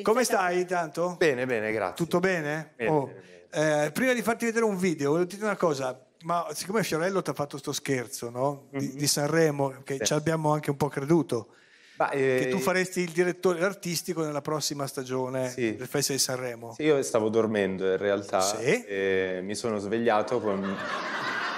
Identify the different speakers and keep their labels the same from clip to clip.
Speaker 1: Come stai tanto? Bene, bene, grazie. Tutto bene? bene, oh. bene, Eh, prima di farti vedere un video, volevo dire una cosa. Ma siccome Fiorello ti ha fatto sto scherzo no? di, mm-hmm. di, Sanremo, che sì. ci abbiamo anche un po' creduto,
Speaker 2: ma, eh, che tu eh, faresti
Speaker 1: il direttore artistico nella prossima stagione sì. del Festival di Sanremo.
Speaker 2: Sì, io stavo dormendo in realtà sì. e mi sono svegliato con,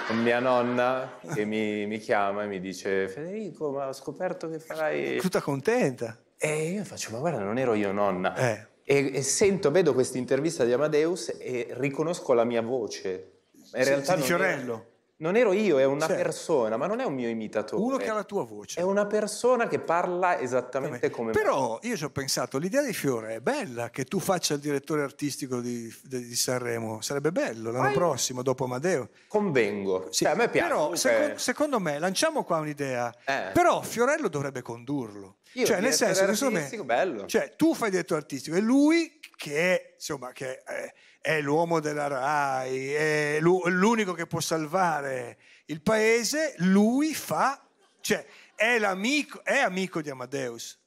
Speaker 2: con mia nonna che mi, mi, chiama e mi dice Federico, ma ho scoperto che farai... Tutta
Speaker 1: contenta.
Speaker 2: E io faccio, ma guarda, non ero io nonna. Eh. E, e, sento, vedo questa intervista di Amadeus e riconosco la mia voce. In sì, realtà di Fiorello. Ero, non ero io, è una cioè, persona, ma non è un mio imitatore. Uno che ha la tua voce. È una persona che parla esattamente come, come Però me. io ci ho pensato, l'idea di Fiore
Speaker 1: è bella che tu faccia il direttore artistico di, di, Sanremo. Sarebbe bello l'anno Vai. prossimo, dopo Amadeo. Convengo. Sì. Cioè, a me piace. Però, seco- secondo me, lanciamo qua un'idea. Eh. Però Fiorello dovrebbe condurlo. Io cioè, nel senso, secondo me, bello. Cioè, tu fai direttore artistico e lui che, insomma, che è, è, l'uomo della RAI, è l'unico che può salvare il paese, lui fa, cioè, è, è amico di Amadeus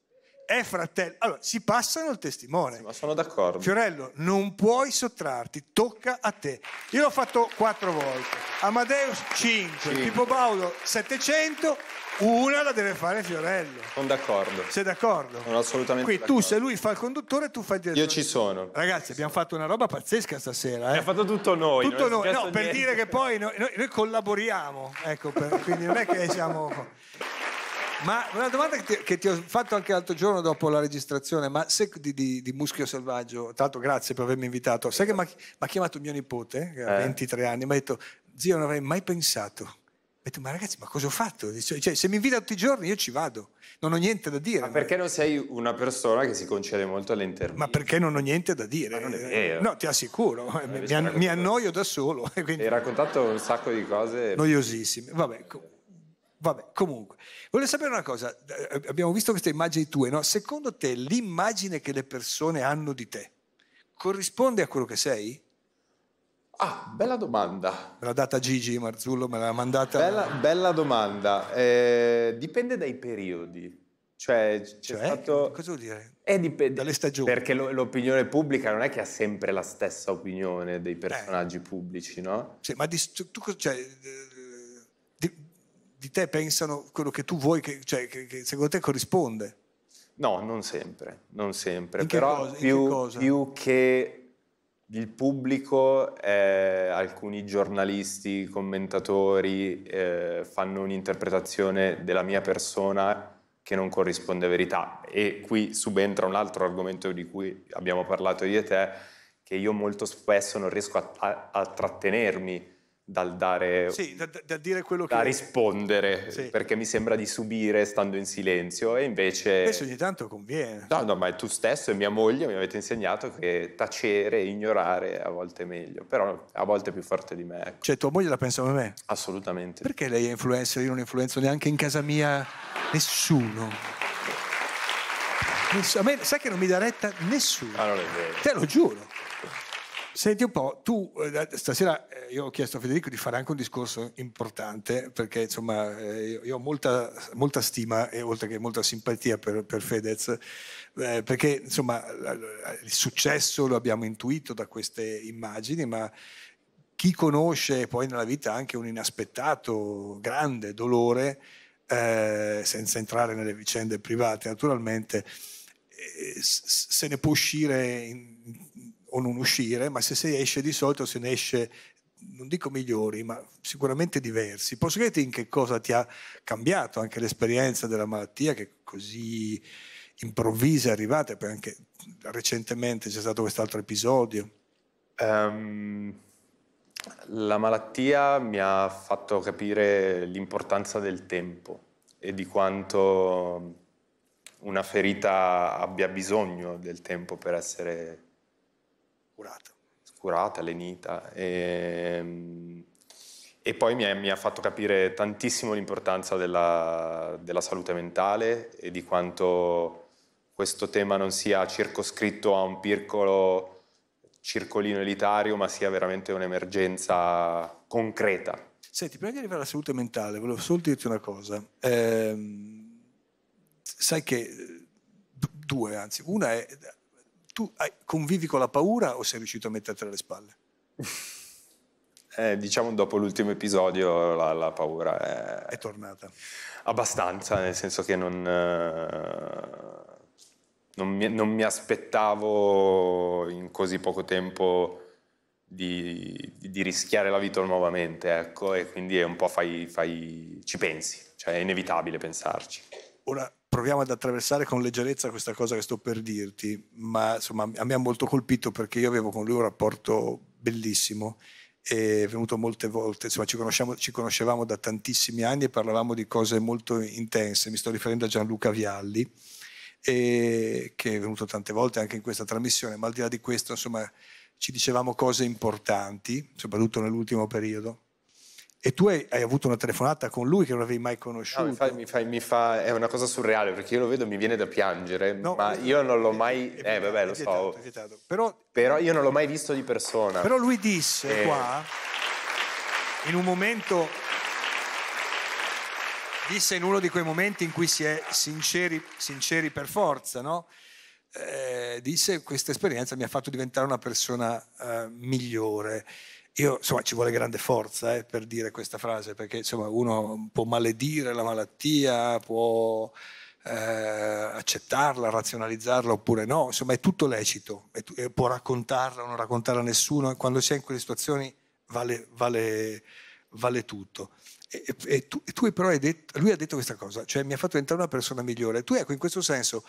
Speaker 1: è fratello. Allora, si passano il testimone. Sì, ma sono d'accordo. Fiorello, non puoi sottrarti, tocca a te. Io l'ho fatto quattro volte. Amadeus cinque. Tipo Baudo, 700, una la deve fare Fiorello. Sono d'accordo. Sei d'accordo? Sono assolutamente Qui d'accordo. tu, se lui fa il conduttore, tu fai il direttore. Io ci sono. Ragazzi, abbiamo fatto una roba pazzesca stasera. Eh? Abbiamo fatto tutto noi. Tutto noi, no, niente. per dire che poi noi, noi collaboriamo. Ecco, per, quindi non è che siamo... Ma una domanda che ti, che ti, ho fatto anche l'altro giorno dopo la registrazione ma se, di, di, di, Muschio Selvaggio, tra l'altro grazie per avermi invitato, sai che mi ha chiamato mio nipote, che ha eh. 23 anni, mi ha detto, zio non avrei mai pensato. Ho detto, ma ragazzi, ma cosa ho fatto? Cioè, se mi invita
Speaker 2: tutti i giorni io ci vado, non ho niente da dire. Ma perché non sei una persona che si concede molto all'interno?
Speaker 1: Ma perché non ho niente da dire? Ma non è vero. No, ti assicuro, mi, mi,
Speaker 2: annoio da solo. Quindi... Hai raccontato un sacco di cose. Noiosissime,
Speaker 1: vabbè. Vabbè, comunque, voglio sapere una cosa, eh, abbiamo visto queste immagini tue, no? Secondo te l'immagine che le persone hanno di te corrisponde a quello che sei? Ah, bella
Speaker 2: domanda.
Speaker 1: Me l'ha data Gigi Marzullo, me l'ha mandata. Bella,
Speaker 2: bella domanda. Eh, dipende dai periodi. Cioè, c'è cioè, stato... Cosa vuol dire? Eh, dipende. Dalle stagioni. Perché l'opinione pubblica non è che ha sempre la stessa opinione dei eh. personaggi eh. pubblici, no? Cioè, ma di, tu, cioè,
Speaker 1: di te pensano quello che tu vuoi, che, cioè, che, che secondo te corrisponde.
Speaker 2: No, non sempre, non sempre. Però cosa, più, che più, che il pubblico, eh, alcuni giornalisti, commentatori eh, fanno un'interpretazione della mia persona che non corrisponde a verità. E qui subentra un altro argomento di cui abbiamo parlato io e te, che io molto spesso non riesco a, a, a trattenermi dal dare... Sì, da, da dire quello da che... Da rispondere, sì. perché mi sembra di subire stando in silenzio e invece... Questo
Speaker 1: ogni tanto conviene.
Speaker 2: No, no, ma tu stesso e mia moglie mi avete insegnato che tacere e ignorare a volte è meglio, però a volte è più forte di me. Ecco.
Speaker 1: Cioè tua moglie la pensa come me?
Speaker 2: Assolutamente.
Speaker 1: Perché lei è influencer, io non influenzo neanche in casa mia nessuno? A me, sai che non mi dà retta
Speaker 2: nessuno. Ah, Te lo
Speaker 1: giuro. Senti un po', tu eh, stasera eh, io ho chiesto a Federico di fare anche un discorso importante perché insomma eh, io ho molta, molta stima e oltre che molta simpatia per, per Fedez perché insomma il successo lo abbiamo intuito da queste immagini ma chi conosce poi nella vita anche un inaspettato grande dolore senza entrare nelle vicende private naturalmente se ne può uscire in o non uscire, ma se si esce di solito se ne esce, non dico migliori, ma sicuramente diversi. Posso chiederti in che cosa ti ha cambiato anche l'esperienza della malattia che così improvvisa è arrivata, perché anche recentemente c'è stato quest'altro episodio? Um,
Speaker 2: la malattia mi ha fatto capire l'importanza del tempo e di quanto una ferita abbia bisogno del tempo per essere Curata. Curata, lenita. E, ehm, e poi mi, è, mi, ha fatto capire tantissimo l'importanza della, della salute mentale e di quanto questo tema non sia circoscritto a un piccolo circolino elitario, ma sia veramente un'emergenza concreta.
Speaker 1: Senti, prima di arrivare alla salute mentale, volevo solo dirti una cosa.
Speaker 2: Eh,
Speaker 1: sai che eh, due, anzi, una è tu convivi con la paura o sei riuscito a metterti alle spalle?
Speaker 2: Eh, diciamo dopo l'ultimo episodio la, la paura è, è, tornata. Abbastanza, nel senso che non, eh, non, mi, non mi aspettavo in così poco tempo di, di, rischiare la vita nuovamente, ecco, e quindi è un po' fai, fai ci pensi, cioè è inevitabile pensarci.
Speaker 1: Ora, proviamo ad attraversare con leggerezza questa cosa che sto per dirti, ma insomma a me ha molto colpito perché io avevo con lui un rapporto bellissimo è venuto molte volte, insomma ci, ci, conoscevamo da tantissimi anni e parlavamo di cose molto intense, mi sto riferendo a Gianluca Vialli, eh, che è venuto tante volte anche in questa trasmissione, ma al di là di questo insomma ci dicevamo cose importanti, soprattutto nell'ultimo periodo, e tu hai, hai, avuto una telefonata con lui che non avevi mai conosciuto. No, mi,
Speaker 2: fa, mi, fa, mi, fa, È una cosa surreale perché io lo vedo e mi viene da piangere, no, ma eh, io non l'ho eh, mai. È, eh, eh, vabbè, lo so. Vietato, però, però, io non l'ho mai visto di persona. Però
Speaker 1: lui disse e... qua, in un momento. Disse in uno di quei momenti in cui si è sinceri, sinceri per forza, no? Eh, disse questa esperienza mi ha fatto diventare una persona eh, migliore. Io, insomma, ci vuole grande forza eh, per dire questa frase, perché insomma, uno può maledire la malattia, può eh, accettarla, razionalizzarla oppure no, insomma è tutto lecito, è tu- eh, può raccontarla o non raccontarla a nessuno, quando si è in quelle situazioni vale, vale, vale tutto. E, e, tu, e, tu, però hai detto, lui ha detto questa cosa, cioè mi ha fatto diventare una persona migliore. Tu ecco, in questo senso,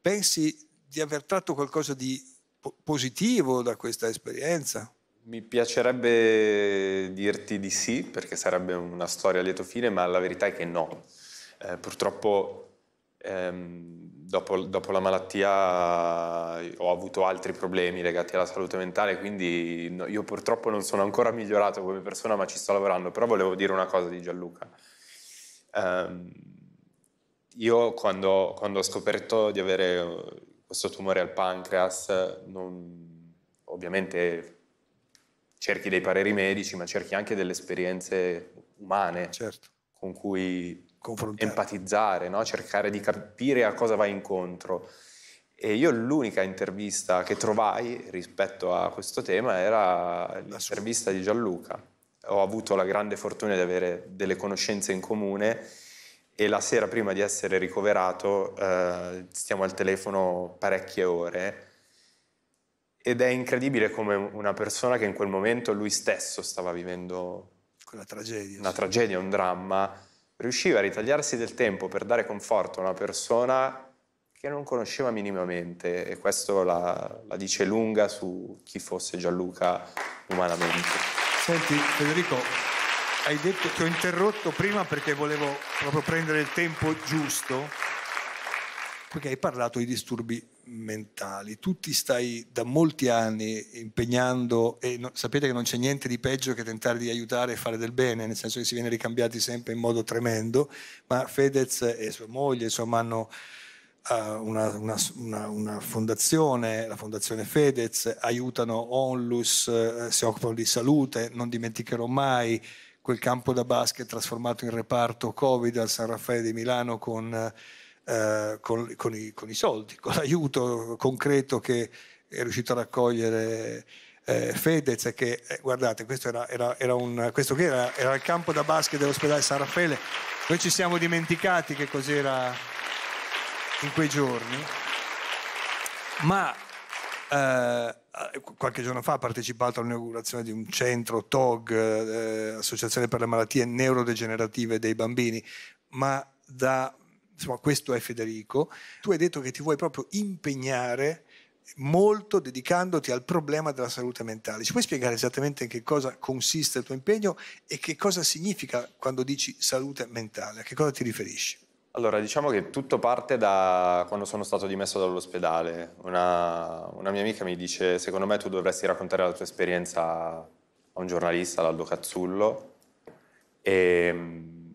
Speaker 1: pensi di aver tratto qualcosa di po- positivo da questa esperienza?
Speaker 2: Mi piacerebbe dirti di sì, perché sarebbe una storia a lieto fine, ma la verità è che no. Eh, purtroppo ehm, dopo, dopo, la malattia eh, ho avuto altri problemi legati alla salute mentale, quindi no, io purtroppo non sono ancora migliorato come persona, ma ci sto lavorando. Però volevo dire una cosa di Gianluca. Um, io quando, quando, ho scoperto di avere eh, questo tumore al pancreas, non, ovviamente cerchi dei pareri medici, ma cerchi anche delle esperienze umane certo. con cui empatizzare, no? cercare di capire a cosa vai incontro. E io l'unica intervista che trovai rispetto a questo tema era l'intervista di Gianluca. Ho avuto la grande fortuna di avere delle conoscenze in comune e la sera prima di essere ricoverato eh, stiamo al telefono parecchie ore ed è incredibile come una persona che in quel momento lui stesso stava vivendo
Speaker 1: quella tragedia, una sì. tragedia,
Speaker 2: un dramma, riusciva a ritagliarsi del tempo per dare conforto a una persona che non conosceva minimamente e questo la, la dice lunga su chi fosse Gianluca umanamente. Senti
Speaker 1: Federico, hai detto, ti ho interrotto prima perché volevo proprio prendere il tempo giusto, perché hai parlato di disturbi mentali. Tu ti stai da molti anni impegnando e no, sapete che non c'è niente di peggio che tentare di aiutare e fare del bene, nel senso che si viene ricambiati sempre in modo tremendo, ma Fedez e sua moglie insomma hanno uh, una, una, una, una, fondazione, la fondazione Fedez, aiutano Onlus, uh, si occupano di salute, non dimenticherò mai quel campo da basket trasformato in reparto Covid al San Raffaele di Milano con... Uh, eh, con, con, i, con, i, soldi, con l'aiuto concreto che è riuscito a raccogliere eh, Fedez, che eh, guardate, questo, era, era, era, un, questo era, era il campo da basket dell'ospedale San Raffaele, noi ci siamo dimenticati che cos'era in quei giorni, ma eh, qualche giorno fa ha partecipato all'inaugurazione di un centro TOG, eh, Associazione per le malattie neurodegenerative dei bambini, ma da insomma questo è Federico, tu hai detto che ti vuoi proprio impegnare molto dedicandoti al problema della salute mentale. Ci puoi spiegare esattamente in che cosa consiste il tuo impegno e che cosa significa quando dici salute mentale? A che cosa ti riferisci?
Speaker 2: Allora, diciamo che tutto parte da quando sono stato dimesso dall'ospedale. Una, una mia amica mi dice, secondo me tu dovresti raccontare la tua esperienza a un giornalista, l'Aldo Cazzullo, e, ehm,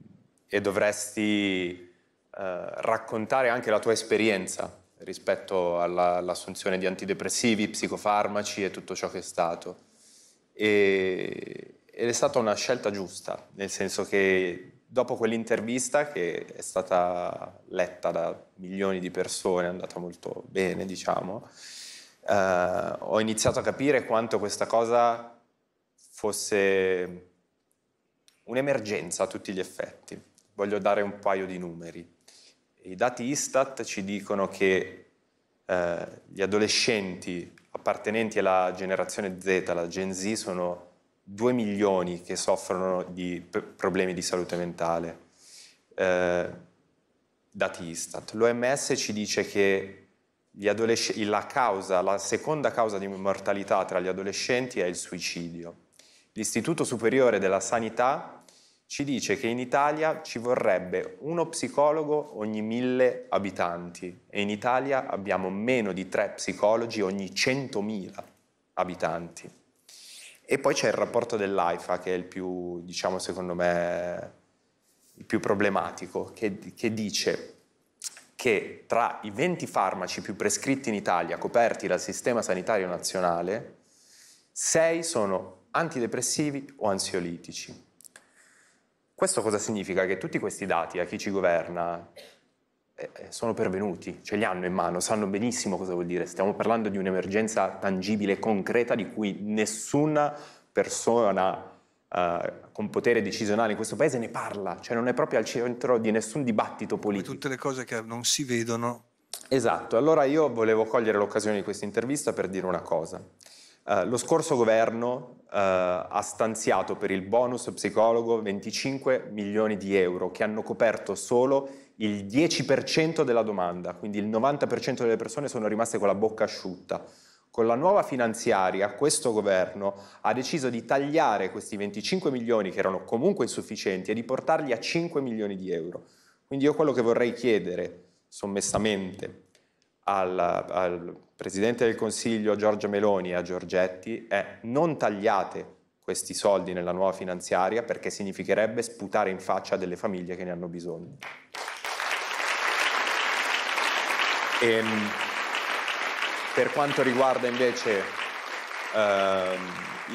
Speaker 2: e dovresti eh, raccontare anche la tua esperienza rispetto alla, all'assunzione di antidepressivi, psicofarmaci e tutto ciò che è stato. E, ed è stata una scelta giusta, nel senso che dopo quell'intervista che è stata letta da milioni di persone, è andata molto bene, diciamo, eh, ho iniziato a capire quanto questa cosa fosse un'emergenza a tutti gli effetti. Voglio dare un paio di numeri. I dati Istat ci dicono che eh, gli adolescenti appartenenti alla generazione Z, la Gen Z, sono 2 milioni che soffrono di problemi di salute mentale, eh, dati Istat. L'OMS ci dice che la, causa, la seconda causa di mortalità tra gli adolescenti è il suicidio. L'Istituto Superiore della Sanità ci dice che in Italia ci vorrebbe uno psicologo ogni mille abitanti e in Italia abbiamo meno di tre psicologi ogni 100.000 abitanti. E poi c'è il rapporto dell'AIFA che è il più, diciamo secondo me, il più problematico, che, che dice che tra i 20 farmaci più prescritti in Italia coperti dal Sistema Sanitario Nazionale, 6 sono antidepressivi o ansiolitici questo cosa significa? Che tutti questi dati a chi ci governa eh, eh, sono pervenuti, ce li hanno in mano, sanno benissimo cosa vuol dire. Stiamo parlando di un'emergenza tangibile, concreta, di cui nessuna persona eh, con potere decisionale in questo paese ne parla, cioè non è proprio al centro di nessun dibattito politico. Come tutte le cose che non si vedono Esatto, allora io volevo cogliere l'occasione di questa intervista per dire una cosa. Eh, lo scorso governo eh, ha stanziato per il bonus psicologo 25 milioni di euro che hanno coperto solo il 10% della domanda, quindi il 90% delle persone sono rimaste con la bocca asciutta. Con la nuova finanziaria questo governo ha deciso di tagliare questi 25 milioni che erano comunque insufficienti e di portarli a 5 milioni di euro. Quindi io quello che vorrei chiedere sommessamente al, al Presidente del Consiglio Giorgia Meloni e a Giorgetti è non tagliate questi soldi nella nuova finanziaria perché significherebbe sputare in faccia delle famiglie che ne hanno bisogno. E, ehm, per quanto riguarda invece eh,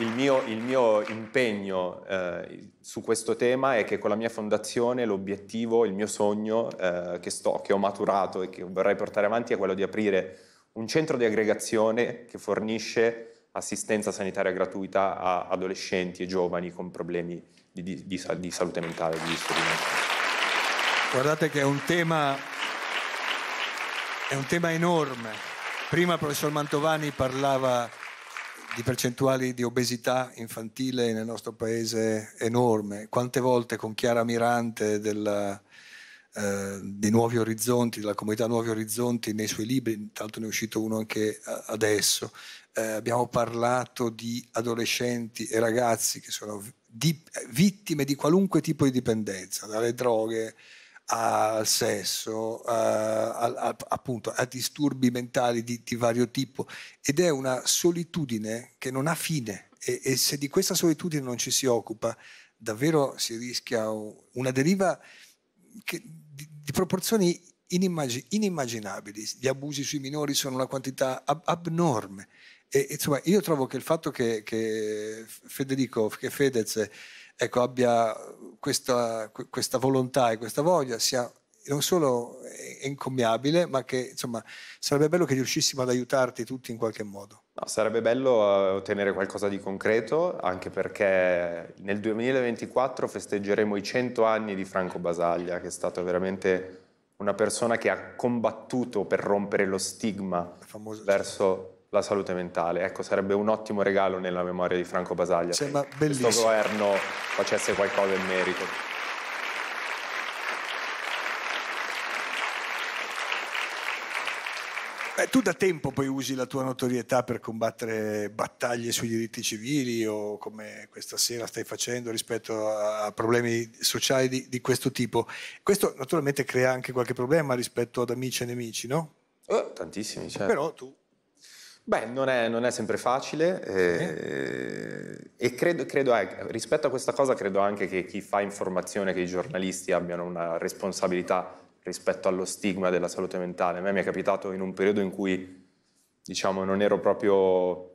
Speaker 2: il, mio, il, mio, impegno eh, su questo tema è che con la mia fondazione l'obiettivo, il mio sogno eh, che, sto, che ho maturato e che vorrei portare avanti è quello di aprire un centro di aggregazione che fornisce assistenza sanitaria gratuita a adolescenti e giovani con problemi di, di, di, di salute mentale, di disturbi
Speaker 1: Guardate che è un tema, è un tema enorme. Prima il professor Mantovani parlava di percentuali di obesità infantile nel nostro paese enorme. Quante volte con Chiara Mirante della, eh, di Nuovi Orizzonti, della comunità Nuovi Orizzonti nei suoi libri, intanto ne è uscito uno anche eh, adesso. Eh, abbiamo parlato di adolescenti e ragazzi che sono di, vittime di qualunque tipo di dipendenza, dalle droghe al sesso, a, eh, a, appunto a disturbi mentali di, di, vario tipo ed è una solitudine che non ha fine e, e se di questa solitudine non ci si occupa davvero si rischia una deriva che di proporzioni inimmag- inimmaginabili, gli abusi sui minori sono una quantità ab- abnorme. E, insomma, io trovo che il fatto che, che Federico, che Fedez ecco, abbia questa, questa volontà e questa voglia sia non solo è incommiabile, ma che insomma sarebbe bello che riuscissimo ad aiutarti tutti in qualche
Speaker 2: modo. No, sarebbe bello eh, ottenere qualcosa di concreto, anche perché nel 2024 festeggeremo i 100 anni di Franco Basaglia, che è stato veramente una persona che ha combattuto per rompere lo stigma verso la salute mentale. Ecco, sarebbe un ottimo regalo nella memoria di Franco Basaglia Sembra se questo governo facesse qualcosa in merito.
Speaker 1: Beh, tu da tempo poi usi la tua notorietà per combattere battaglie sui diritti civili o come questa sera stai facendo rispetto a problemi sociali di, di questo tipo. Questo naturalmente crea anche qualche problema rispetto ad amici e nemici, no?
Speaker 2: Oh, tantissimi, certo. Però tu... Beh, non è, non è sempre facile eh, e credo, credo eh, rispetto a questa cosa credo anche che chi fa informazione, che i giornalisti abbiano una responsabilità rispetto allo stigma della salute mentale. A me mi è capitato in un periodo in cui, diciamo, non ero proprio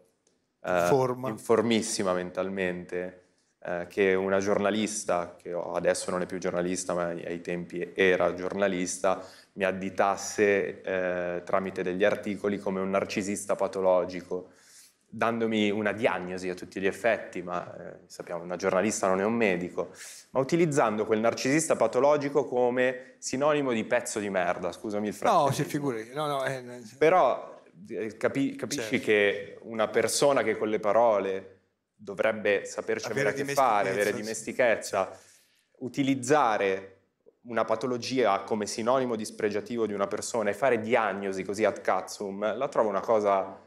Speaker 2: eh, informissima mentalmente, eh, che una giornalista, che adesso non è più giornalista, ma ai tempi era giornalista, mi additasse eh, tramite degli articoli come un narcisista patologico dandomi una diagnosi a tutti gli effetti, ma eh, sappiamo, una giornalista non è un medico, ma utilizzando quel narcisista patologico come sinonimo di pezzo di merda, scusami il fratello. No, si figuri. No, no, eh, Però eh, capi, capisci certo. che una persona che con le parole dovrebbe saperci avere a che fare, avere dimestichezza, utilizzare una patologia come sinonimo dispregiativo di una persona e fare diagnosi così ad cazzum, la trovo una cosa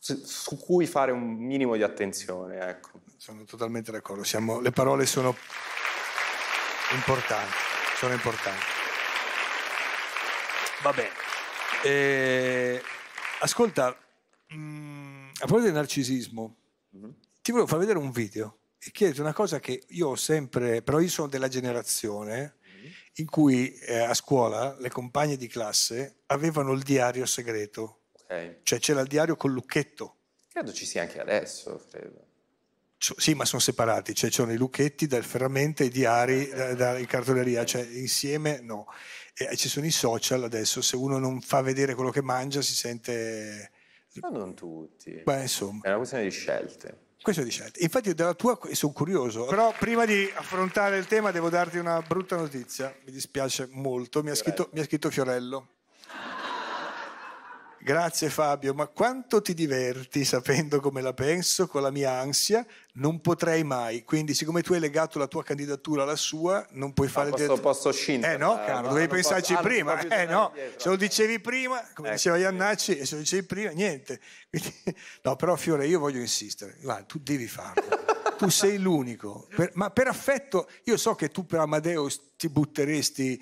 Speaker 2: su cui fare un minimo di attenzione. Ecco. Sono totalmente d'accordo, Siamo, le parole sono importanti, sono importanti.
Speaker 1: Va bene. Eh, ascolta, mh, mm, a proposito del narcisismo, mm-hmm. ti volevo far vedere un video e chiedere una cosa che io ho sempre, però io sono della generazione mm-hmm. in cui eh, a scuola le compagne di classe avevano il diario segreto Okay. Cioè c'era il diario col lucchetto.
Speaker 2: Credo ci sia anche adesso, credo.
Speaker 1: Cioè, sì, ma sono separati, cioè c'erano i lucchetti dal ferramenta, i diari, okay. Eh, eh, da, eh. da cartoleria, cioè insieme no. E ci sono i social adesso, se uno non fa vedere quello che mangia si sente...
Speaker 2: Ma non tutti. Beh, insomma. È una questione di scelte.
Speaker 1: Questo di scelte. Infatti della tua sono curioso, però prima di affrontare il tema devo darti una brutta notizia, mi dispiace molto, mi ha scritto, mi ha scritto Fiorello Grazie Fabio, ma quanto ti diverti sapendo come la penso, con la mia ansia? Non potrei mai, quindi siccome tu hai legato la tua candidatura alla sua, non puoi ah, fare... No, posso,
Speaker 2: posso scindere. Eh no, eh, caro, no, dovevi pensarci posso... prima, ah, eh no, se lo
Speaker 1: dicevi prima, come ecco. diceva Iannacci, e se lo dicevi prima, niente. Quindi... No, però Fiore, io voglio insistere, Guarda, tu devi farlo. tu sei l'unico, per... ma per affetto, io so che tu per Amadeo ti butteresti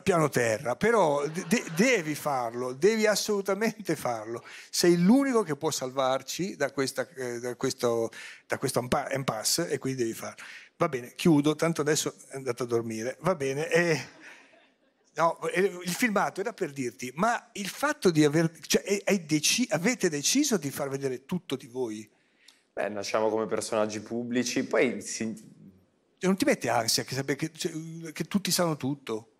Speaker 1: piano terra, però de- devi farlo, devi assolutamente farlo. Sei l'unico che può salvarci da, questa, eh, da questo, da questo impasse e quindi devi farlo. Va bene, chiudo, tanto adesso è andato a dormire, va bene. Eh, no, eh, il filmato era per dirti, ma il fatto di aver, cioè, deci- avete deciso di far vedere tutto di voi?
Speaker 2: Beh, nasciamo come personaggi pubblici, poi...
Speaker 1: Si... Cioè, non ti mette ansia che, che, cioè, che tutti sanno tutto?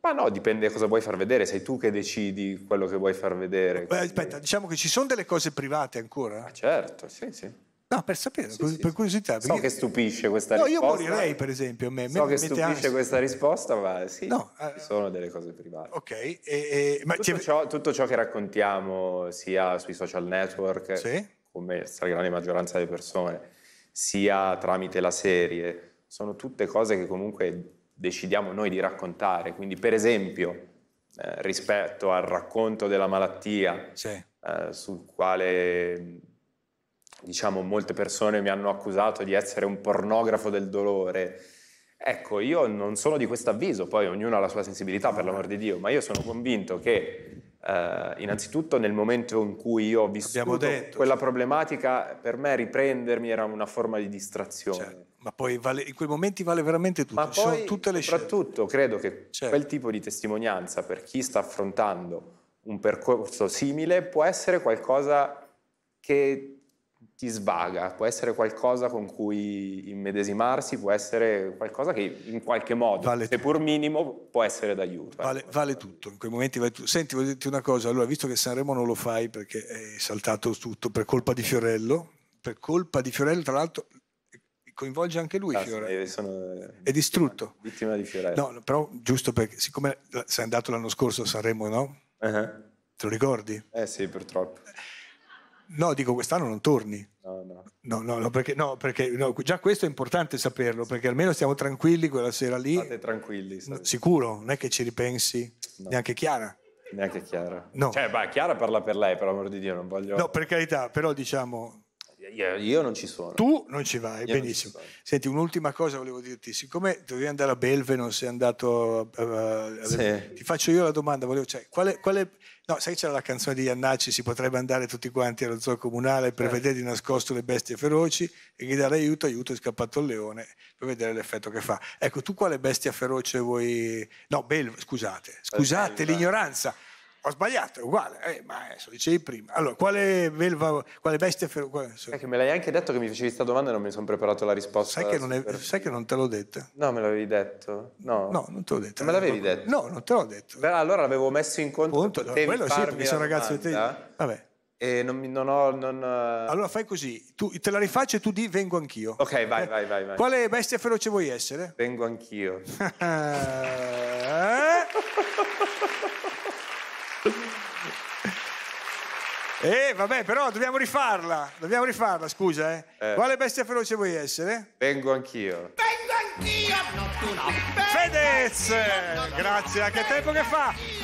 Speaker 2: Ma no, dipende da cosa vuoi far vedere, sei tu che decidi quello che vuoi far vedere. Beh,
Speaker 1: aspetta, diciamo che ci sono delle cose private ancora? Ah,
Speaker 2: certo, sì, sì.
Speaker 1: No, per sapere, sì, per sì. curiosità. So che
Speaker 2: stupisce questa no, risposta. No, io morirei,
Speaker 1: per esempio. Me, so me, che stupisce ansia. questa
Speaker 2: risposta, ma sì, no, uh, ci eh, sono delle cose private. Ok, e, e, ma tutto, ciò, tutto, ciò, che raccontiamo sia sui social network, sì? come la stragrande maggioranza delle persone, sia tramite la serie, sono tutte cose che comunque decidiamo noi di raccontare. Quindi, per esempio, eh, rispetto al racconto della malattia, sì. eh, sul quale diciamo molte persone mi hanno accusato di essere un pornografo del dolore. Ecco, io non sono di questo avviso, poi ognuno ha la sua sensibilità, per l'amor di Dio, ma io sono convinto che eh, innanzitutto nel momento in cui io ho vissuto detto, quella certo. problematica, per me riprendermi era una forma di distrazione. Certo. Ma poi vale, in quei momenti vale veramente tutto, Ma Ci poi, sono tutte le soprattutto, scelte. credo che certo. quel tipo di testimonianza per chi sta affrontando un percorso simile può essere qualcosa che ti svaga, può essere qualcosa con cui immedesimarsi, può essere qualcosa che in qualche modo, vale seppur minimo, può essere d'aiuto.
Speaker 1: Ecco. Vale, vale tutto, in quei momenti vale tutto. Senti, voglio dirti una cosa, allora, visto che Sanremo non lo fai perché hai saltato tutto per colpa di Fiorello, per colpa di Fiorello, tra l'altro coinvolge anche lui ah, Fiorello. Eh, sono è eh, distrutto. Vittima di Fiorello. No, però giusto perché, siccome sei andato l'anno scorso a Sanremo, no? Uh-huh. Te lo ricordi? Eh sì, purtroppo. No, dico quest'anno non torni. No, no. No, no, no perché, no, perché no, già questo è importante saperlo, perché almeno stiamo tranquilli quella sera lì. State tranquilli. State. Mm, sicuro, non è che ci ripensi, neanche Chiara.
Speaker 2: Neanche Chiara. No. Cioè, beh, Chiara parla per lei, per l'amor di Dio, non voglio... No,
Speaker 1: per carità, però diciamo,
Speaker 2: io non ci sono. Tu
Speaker 1: non ci vai, Io benissimo. Ci Senti, un'ultima cosa volevo dirti, siccome dovevi andare a Belve, non sei andato... A, eh, eh, sì. Ti faccio io la domanda, volevo, cioè, quale, quale, No, sai c'era la canzone di Iannacci, si potrebbe andare tutti quanti allo zoo comunale per eh. vedere di nascosto le bestie feroci e gridare aiuto, aiuto, è scappato il leone, per vedere l'effetto che fa. Ecco, tu quale bestia feroce vuoi... No, Belve, scusate, scusate l'ignoranza. Ho sbagliato, è uguale, eh, ma eh, lo dicevi prima. Allora, quale, belva, quale bestia feroce? Quale...
Speaker 2: È che me l'hai anche detto che mi facevi questa domanda e non mi sono preparato la risposta. Sai che, non, è, super...
Speaker 1: sai che non te l'ho detta?
Speaker 2: No, me l'avevi detto. No, no non te l'ho detta. Me l'avevi detto? No, non te l'ho detto. Beh, allora l'avevo messo in conto. Punto, allora, quello sì, perché sono ragazzo di te.
Speaker 1: Vabbè.
Speaker 2: E non, non ho. Non... Eh, allora fai così, tu,
Speaker 1: te la rifaccio e tu di vengo anch'io. Ok,
Speaker 2: vai, eh, vai, vai, vai.
Speaker 1: Quale bestia feroce vuoi essere? Vengo anch'io. eh? Eh, vabbè, però dobbiamo rifarla, dobbiamo rifarla, scusa, eh. eh. Quale bestia feroce vuoi essere?
Speaker 2: Vengo anch'io. Vengo anch'io! No, tu no. Fedez! No, no, Grazie, a che tempo che fa?